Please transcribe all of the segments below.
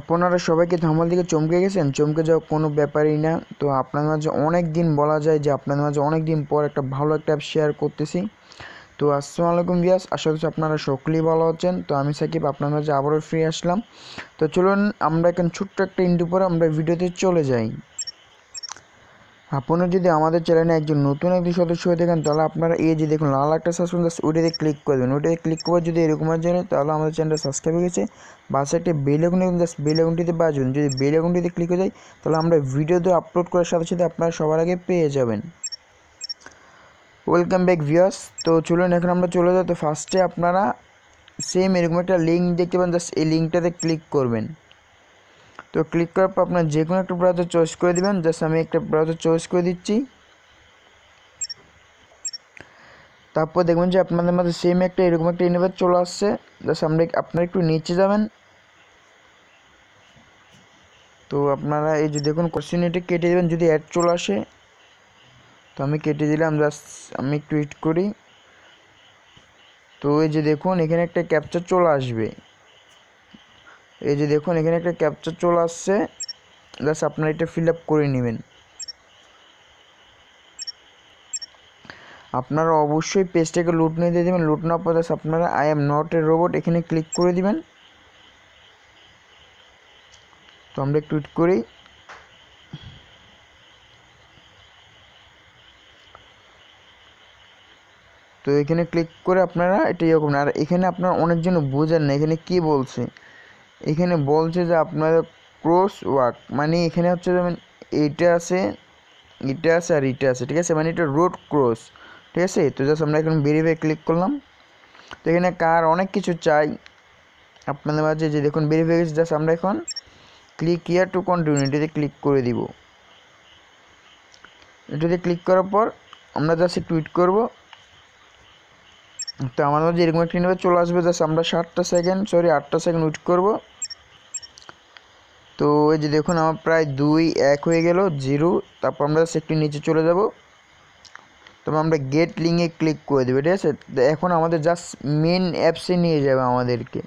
আপনারা সবাই কি ধামাল দিকে চমকে গেছেন চমকে যাওয়া কোনো ব্যাপারই না তো আপনাদের মাঝে অনেক দিন বলা যায় যে আপনাদের মাঝে অনেক দিন পর একটা ভালো একটা অ্যাপ শেয়ার করতেছি তো আসসালামু আলাইকুম ভিয়াস আশা করছি আপনারা সকলেই ভালো আছেন তো আমি সাকিব আপনার মাঝে আবারও ফ্রি আসলাম তো চলুন আমরা এখন ছোট্ট একটা ইন্টু পরে আমরা ভিডিওতে চলে যাই আপনারা যদি আমাদের চ্যানেলে একজন নতুন একজন সদস্য হয়ে থাকেন তাহলে আপনারা এই যে দেখুন লাল একটা সাবস্ক্রাইব ওটাতে ক্লিক করবেন ওটাতে ক্লিক করে যদি এরকম জানেন তাহলে আমাদের চ্যানেলটা সাবস্ক্রাইব হয়ে গেছে বাসে একটি বেল আইকন জাস্ট বেল আইকনটিতে বাজবেন যদি বেল আইকনটিতে ক্লিক হয়ে যায় তাহলে আমরা ভিডিওতে আপলোড করার সাথে সাথে আপনারা সবার আগে পেয়ে যাবেন ওয়েলকাম ব্যাক ভিউয়ার্স তো চলুন এখন আমরা চলে যাই তো ফার্স্টে আপনারা সেম এরকম একটা লিঙ্ক দেখতে পান জাস্ট এই লিঙ্কটাতে ক্লিক করবেন তো ক্লিক করার পর আপনার যে কোনো একটা ব্রাউজার চয়েস করে দেবেন জাস্ট আমি একটা ব্রাউজার চয়েস করে দিচ্ছি তারপর দেখবেন যে আপনাদের মধ্যে সেম একটা এরকম একটা ইনভার চলে আসছে জাস্ট আমরা আপনারা একটু নিচে যাবেন তো আপনারা এই যে দেখুন কোশ্চেন এটা কেটে দেবেন যদি অ্যাড চলে আসে তো আমি কেটে দিলাম জাস্ট আমি একটু হিট করি তো এই যে দেখুন এখানে একটা ক্যাপচার চলে আসবে এই যে দেখুন এখানে একটা ক্যাপচার চলে আসছে জাস্ট আপনারা এটা ফিল করে নেবেন আপনারা অবশ্যই পেজটাকে লুট নিয়ে দিয়ে দেবেন লুট নেওয়ার পর আপনারা I am not a robot এখানে ক্লিক করে দিবেন তো আমরা একটু করি তো এখানে ক্লিক করে আপনারা এটা এরকম ইয়ে আর এখানে আপনার অনেকজন বোঝেন না এখানে কি বলছে এখানে বলছে যে আপনারা ক্রস ওয়াক মানে এখানে হচ্ছে যেমন মানে এটা আছে এটা আছে আর এটা আছে ঠিক আছে মানে এটা রোড ক্রস ঠিক আছে তো জাস্ট আমরা এখন বেরিয়ে ক্লিক করলাম তো এখানে কার অনেক কিছু চাই আপনাদের মাঝে যে দেখুন বেরিয়ে গেছে জাস্ট আমরা এখন ক্লিক ইয়ার টু কন্টিনিউ কন্টিনিউটিতে ক্লিক করে দিব এটাতে ক্লিক করার পর আমরা জাস্ট টুইট করব তো আমাদের যেরকম একটা নেবে চলে আসবে জাস্ট আমরা সাতটা সেকেন্ড সরি আটটা সেকেন্ড উইট করব তো ওই যে দেখুন আমার প্রায় দুই এক হয়ে গেল জিরো তারপর আমরা একটু নিচে চলে যাব তারপর আমরা গেট লিঙ্কে ক্লিক করে দেবে ঠিক আছে এখন আমাদের জাস্ট মেন অ্যাপসে নিয়ে যাবে আমাদেরকে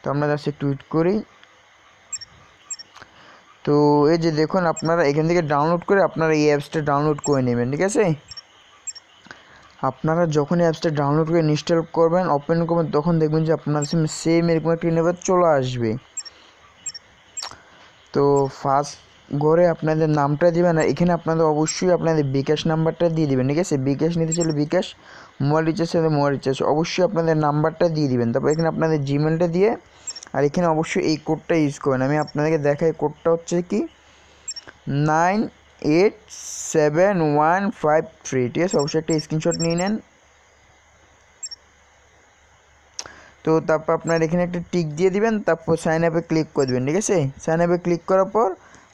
তো আমরা জাস্ট একটু উইট করি তো এই যে দেখুন আপনারা এখান থেকে ডাউনলোড করে আপনারা এই অ্যাপসটা ডাউনলোড করে নেবেন ঠিক আছে আপনারা যখনই অ্যাপসটা ডাউনলোড করে ইনস্টল করবেন ওপেন করবেন তখন দেখবেন যে আপনার সিম সেম এরকম একটা ইনভার চলে আসবে তো ফার্স্ট ঘরে আপনাদের নামটা দেবেন আর এখানে আপনাদের অবশ্যই আপনাদের বিকাশ নাম্বারটা দিয়ে দেবেন ঠিক আছে বিকাশ নিতে চাইলে বিকাশ মোবাইল রিচার্জ সাথে মোবাইল রিচার্জ অবশ্যই আপনাদের নাম্বারটা দিয়ে দিবেন তারপর এখানে আপনাদের জিমেলটা দিয়ে আর এখানে অবশ্যই এই কোডটা ইউজ করবেন আমি আপনাদেরকে দেখাই কোডটা হচ্ছে কি nine eight seven one five three ঠিক আছে অবশ্যই একটা স্ক্রিনশট নিয়ে নেন তো তারপর আপনার এখানে একটা টিক দিয়ে দিবেন তারপর সাইন আপে ক্লিক করে দেবেন ঠিক আছে সাইন অ্যাপে ক্লিক করার পর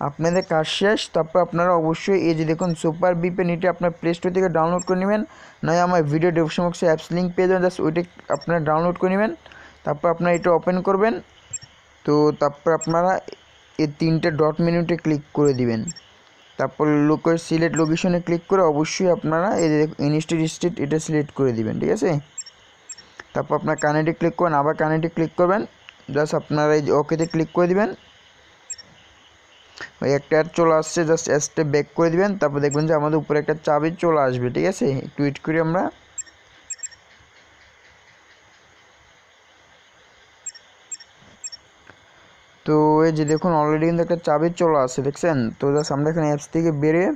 আপনাদের কাজ শেষ তারপর আপনারা অবশ্যই এই যে দেখুন সুপার বিপেন এটি আপনার প্লে স্টোর থেকে ডাউনলোড করে নেবেন নয় আমার ভিডিও ডিসক্রিপশন বক্সে অ্যাপস লিঙ্ক পেয়ে যাবেন জাস্ট ওইটা আপনারা ডাউনলোড করে নেবেন তারপর আপনারা এটা ওপেন করবেন তো তারপর আপনারা এই তিনটে ডট মেনুতে ক্লিক করে দিবেন তারপর লোকের সিলেক্ট লোকেশনে ক্লিক করে অবশ্যই আপনারা এই যে ইনস্টিট স্টেট এটা সিলেক্ট করে দিবেন ঠিক আছে তারপর আপনার কানেটে ক্লিক করেন আবার কানেটে ক্লিক করবেন জাস্ট আপনারা এই ওকেতে ক্লিক করে দিবেন ওই একটা অ্যাড চলে আসছে জাস্ট স্টেপ ব্যাক করে দিবেন তারপর দেখবেন যে আমাদের উপরে একটা চাবি চলে আসবে ঠিক আছে টুইট করে আমরা হয়ে যে দেখুন অলরেডি কিন্তু একটা চাবি চলে আসে দেখছেন তো জাস্ট আমরা এখানে অ্যাপস থেকে বেরিয়ে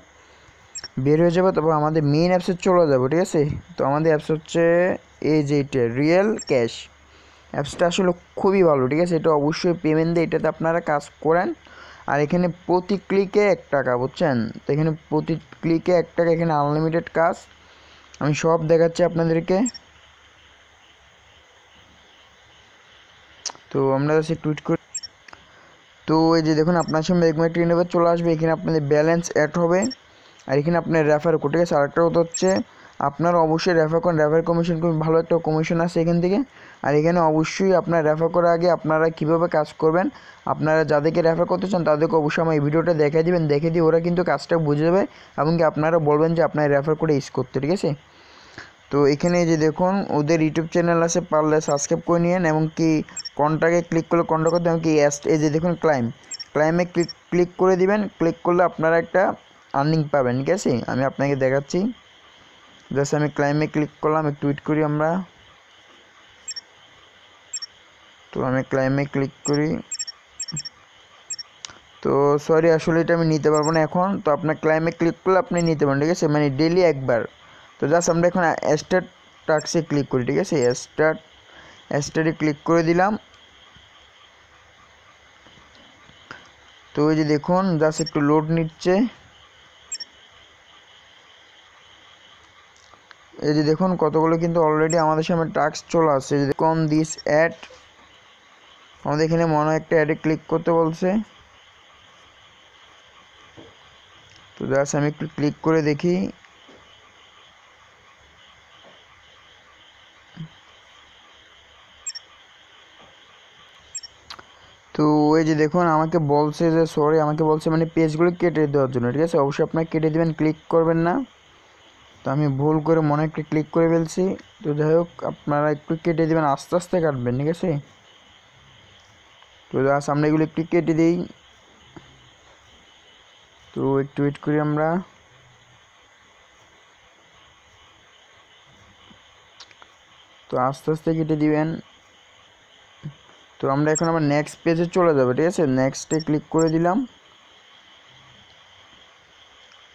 বের হয়ে যাবো তারপর আমাদের মেইন অ্যাপসে চলে যাবো ঠিক আছে তো আমাদের অ্যাপস হচ্ছে এই যে এটা রিয়েল ক্যাশ অ্যাপসটা আসলে খুবই ভালো ঠিক আছে এটা অবশ্যই পেমেন্ট দিয়ে এটাতে আপনারা কাজ করেন আর এখানে প্রতি ক্লিকে এক টাকা বুঝছেন তো এখানে প্রতি ক্লিকে এক টাকা এখানে আনলিমিটেড কাজ আমি সব দেখাচ্ছি আপনাদেরকে তো আমরা সে টুইট করি তো এই যে দেখুন আপনার সামনে এরকম একটি ইন্টারভেট চলে আসবে এখানে আপনাদের ব্যালেন্স অ্যাড হবে আর এখানে আপনার রেফার কোড ঠিক আছে আরেকটা কথা হচ্ছে আপনার অবশ্যই রেফার করেন রেফার কমিশন খুব ভালো একটা কমিশন আছে এখান থেকে আর এখানে অবশ্যই আপনার রেফার করার আগে আপনারা কীভাবে কাজ করবেন আপনারা যাদেরকে রেফার করতে চান তাদেরকে অবশ্যই আমার এই ভিডিওটা দেখে দেবেন দেখে দিয়ে ওরা কিন্তু কাজটা বুঝে যাবে এমনকি আপনারা বলবেন যে আপনার রেফার করে ইউজ করতে ঠিক আছে তো এখানে যে দেখুন ওদের ইউটিউব চ্যানেল আছে পারলে সাবস্ক্রাইব করে নিন এবং কি কন্টাকে ক্লিক করলে কন্টা করতে এমনকি এই যে দেখুন ক্লাইম ক্লাইমে ক্লিক ক্লিক করে দিবেন ক্লিক করলে আপনারা একটা আর্নিং পাবেন ঠিক আছে আমি আপনাকে দেখাচ্ছি জাস্ট আমি ক্লাইমে ক্লিক করলাম একটু টুইট করি আমরা তো আমি ক্লাইমে ক্লিক করি তো সরি আসলে এটা আমি নিতে পারবো না এখন তো আপনার ক্লাইমে ক্লিক করলে আপনি নিতে পারেন ঠিক আছে মানে ডেলি একবার তো জাস্ট আমরা এখন অ্যাস্টার টাক্সে ক্লিক করি ঠিক আছে অ্যাস্টার অ্যাস্টারে ক্লিক করে দিলাম তো ওই যে দেখুন জাস্ট একটু লোড নিচ্ছে এই যে দেখুন কতগুলো কিন্তু অলরেডি আমাদের সামনে টাস্ক চলে আসছে যদি কম দিস অ্যাড আমাদের এখানে মনে হয় একটা অ্যাডে ক্লিক করতে বলছে তো জাস্ট আমি একটু ক্লিক করে দেখি তো এই যে দেখুন আমাকে বলছে যে সরি আমাকে বলছে মানে পেজগুলো কেটে দেওয়ার জন্য ঠিক আছে অবশ্যই আপনার কেটে দেবেন ক্লিক করবেন না তো আমি ভুল করে মনে একটু ক্লিক করে ফেলছি তো যাই হোক আপনারা একটু কেটে দেবেন আস্তে আস্তে কাটবেন ঠিক আছে তো সামনে এগুলো একটু কেটে দিই তো একটু ওয়েট করি আমরা তো আস্তে আস্তে কেটে দিবেন তো আমরা এখন আবার নেক্সট পেজে চলে যাবো ঠিক আছে নেক্সটে ক্লিক করে দিলাম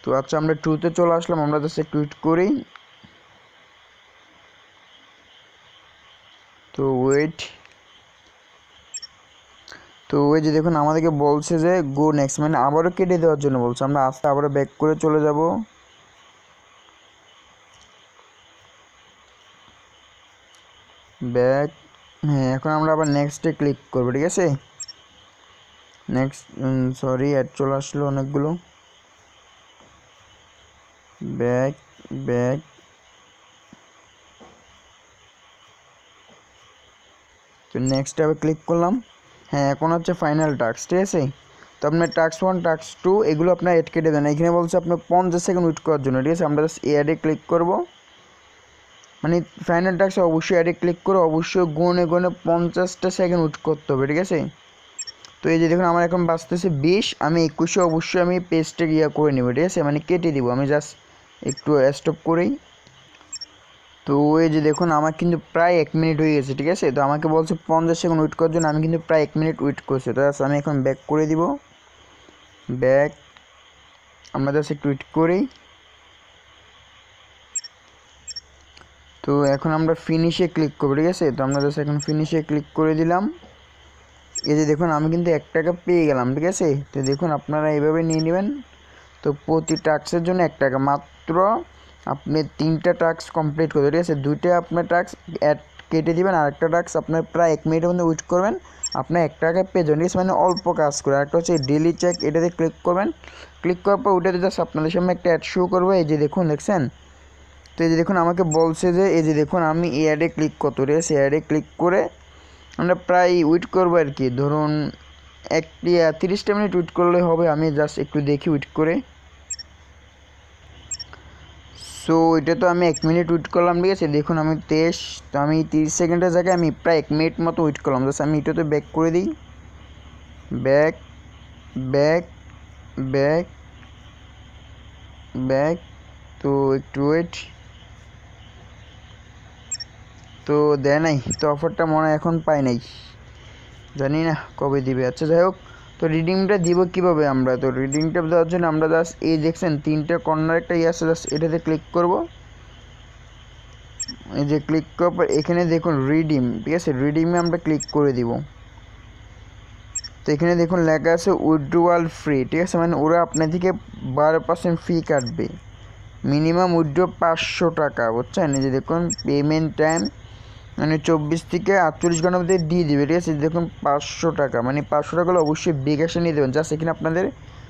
তো আচ্ছা আমরা টুতে চলে আসলাম আমরা জাস্ট টুইট করি তো ওয়েট তো ওই যে দেখুন আমাদেরকে বলছে যে গো নেক্সট মানে আবারও কেটে দেওয়ার জন্য বলছে আমরা আস্তে আবারও ব্যাক করে চলে যাব ব্যাক হ্যাঁ এখন আমরা আবার নেক্সটে ক্লিক করবো ঠিক আছে নেক্সট সরি অ্যাড চলে আসলো অনেকগুলো ব্যাক ব্যাক তো নেক্সট আবার ক্লিক করলাম হ্যাঁ এখন হচ্ছে ফাইনাল টাস্ক ঠিক আছে তো আপনার টাস্ক ওয়ান টাস্ক টু এগুলো আপনার এড কেটে দেন এখানে বলছে আপনার পঞ্চাশ সেকেন্ড উইট করার জন্য ঠিক আছে আমরা এ এয়ারে ক্লিক করবো মানে ফাইনাল টাস্ক অবশ্যই অ্যাডে ক্লিক করে অবশ্যই গুণে গুণে পঞ্চাশটা সেকেন্ড উঠ করতে হবে ঠিক আছে তো এই যে দেখুন আমার এখন বাঁচতেছে বিশ আমি একুশে অবশ্যই আমি পেস্টে ইয়া করে নেবো ঠিক আছে মানে কেটে দিব আমি জাস্ট একটু স্টপ করেই তো এই যে দেখুন আমার কিন্তু প্রায় এক মিনিট হয়ে গেছে ঠিক আছে তো আমাকে বলছে পঞ্চাশ সেকেন্ড ওয়েট করার জন্য আমি কিন্তু প্রায় এক মিনিট ওয়েট করছি তো আমি এখন ব্যাক করে দিব ব্যাক আমরা জাস্ট একটু ওয়েট করেই তো এখন আমরা ফিনিশে ক্লিক করবো ঠিক আছে তো আমরা জাস্ট এখন ফিনিশে ক্লিক করে দিলাম এই যে দেখুন আমি কিন্তু এক টাকা পেয়ে গেলাম ঠিক আছে তো দেখুন আপনারা এইভাবে নিয়ে নেবেন তো প্রতি টাস্কের জন্য এক টাকা মাত্র আপনি তিনটা টাস্ক কমপ্লিট করবেন ঠিক আছে দুইটা আপনার টাস্ক অ্যাড কেটে দিবেন একটা টাস্ক আপনার প্রায় এক মিনিটের মধ্যে উইট করবেন আপনার এক টাকা পেয়ে যাবেন ঠিক আছে মানে অল্প কাজ করে আরেকটা হচ্ছে ডেলি চেক এটাতে ক্লিক করবেন ক্লিক করার পর ওইটাতে জাস্ট আপনাদের সামনে একটা অ্যাড শো করবে এই যে দেখুন দেখছেন তো এই যে দেখুন আমাকে বলছে যে এই যে দেখুন আমি এই অ্যাডে ক্লিক কত রে সে অ্যাডে ক্লিক করে আমরা প্রায় উইট করবো আর কি ধরুন একটি তিরিশটা মিনিট উইট করলে হবে আমি জাস্ট একটু দেখি উইট করে সো এটা তো আমি এক মিনিট উইট করলাম ঠিক আছে দেখুন আমি তেইশ তো আমি তিরিশ সেকেন্ডের জায়গায় আমি প্রায় এক মিনিট মতো উইট করলাম জাস্ট আমি এটা তো ব্যাক করে দিই ব্যাক ব্যাক ব্যাক ব্যাক তো একটু ওয়েট তো দেয় নাই তো অফারটা মনে এখন পাই নাই জানি না কবে দিবে আচ্ছা যাই হোক তো রিডিংটা দিব কীভাবে আমরা তো রিডিংটা দেওয়ার জন্য আমরা জাস্ট এই দেখছেন তিনটা কর্নার একটা ইয়ে আছে জাস্ট এটাতে ক্লিক করব এই যে ক্লিক করার পর এখানে দেখুন রিডিম ঠিক আছে রিডিমে আমরা ক্লিক করে দিব তো এখানে দেখুন লেখা আছে উইড্রোয়াল ফ্রি ঠিক আছে মানে ওরা আপনার থেকে বারো পার্সেন্ট ফি কাটবে মিনিমাম উইড্রো পাঁচশো টাকা বুঝছেন এই যে দেখুন পেমেন্ট টাইম মানে চব্বিশ থেকে আটচল্লিশ ঘন্টার মধ্যে দিয়ে দেবে ঠিক আছে দেখুন পাঁচশো টাকা মানে পাঁচশো টাকা হলে অবশ্যই বিকাশে নিয়ে দেবেন জাস্ট এখানে আপনাদের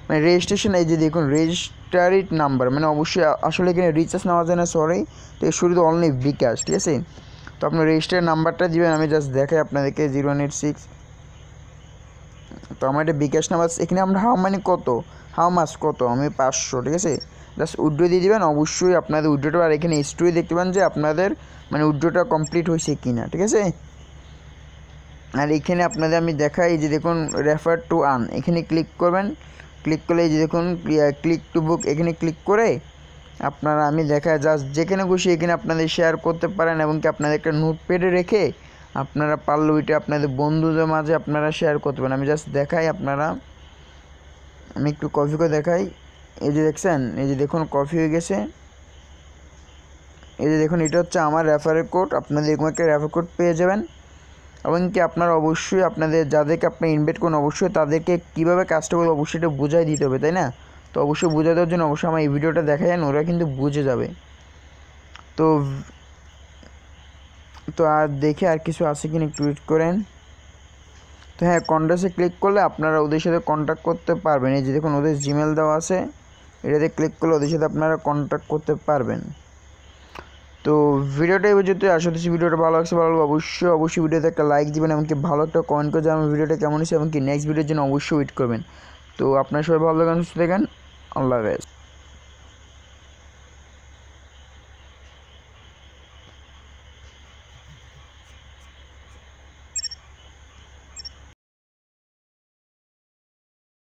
মানে রেজিস্ট্রেশন এই যে দেখুন রেজিস্টারিড নাম্বার মানে অবশ্যই আসলে এখানে রিচার্জ নেওয়া যায় না সরি তো শুরু তো অনলি বিকাশ ঠিক আছে তো আপনার রেজিস্টার নাম্বারটা দিবেন আমি জাস্ট দেখাই আপনাদেরকে জিরো ওয়ান এইট সিক্স তো আমার এটা বিকাশ নাম্বার এখানে আমরা হাও মানে কত হাও মাস কত আমি পাঁচশো ঠিক আছে জাস্ট উইড্রো দিয়ে দেবেন অবশ্যই আপনাদের উইড্রোটা আর এখানে স্টোরি দেখতে পান যে আপনাদের মানে উইড্রোটা কমপ্লিট হয়েছে কি না ঠিক আছে আর এখানে আপনাদের আমি দেখাই যে দেখুন রেফার টু আন এখানে ক্লিক করবেন ক্লিক করলে যে দেখুন ক্লিক টু বুক এখানে ক্লিক করে আপনারা আমি দেখা জাস্ট যেখানে খুশি এখানে আপনাদের শেয়ার করতে পারেন এবং কি আপনাদের একটা নোটপ্যাডে রেখে আপনারা পারল ওইটা আপনাদের বন্ধুদের মাঝে আপনারা শেয়ার করতে পারেন আমি জাস্ট দেখাই আপনারা আমি একটু কফি করে দেখাই এই যে দেখছেন এই যে দেখুন কপি হয়ে গেছে এই যে দেখুন এটা হচ্ছে আমার রেফারেল কোড আপনাদের এরকম একটা রেফার কোড পেয়ে যাবেন এবং কি আপনার অবশ্যই আপনাদের যাদেরকে আপনি ইনভাইট করুন অবশ্যই তাদেরকে কীভাবে কাজটা করবে অবশ্যই এটা বোঝাই দিতে হবে তাই না তো অবশ্যই বোঝা দেওয়ার জন্য অবশ্যই আমার এই ভিডিওটা দেখা যান ওরা কিন্তু বুঝে যাবে তো তো আর দেখে আর কিছু আছে কিনা না টুইট করেন তো হ্যাঁ কন্ট্রাসে ক্লিক করলে আপনারা ওদের সাথে কন্ট্যাক্ট করতে পারবেন এই যে দেখুন ওদের জিমেল দেওয়া আছে এটাতে ক্লিক করলে ওদের সাথে আপনারা কন্ট্যাক্ট করতে পারবেন তো ভিডিওটা এবার যদি আশা করছি ভিডিওটা ভালো লাগছে ভালো লাগবে অবশ্যই অবশ্যই ভিডিওতে একটা লাইক দেবেন এমনকি ভালো একটা কমেন্ট করে জানাবেন ভিডিওটা কেমন হয়েছে এমনকি নেক্সট ভিডিওর জন্য অবশ্যই ওয়েট করবেন তো আপনার সবাই ভালো লাগেন সুস্থ দেখেন আল্লাহ হাফেজ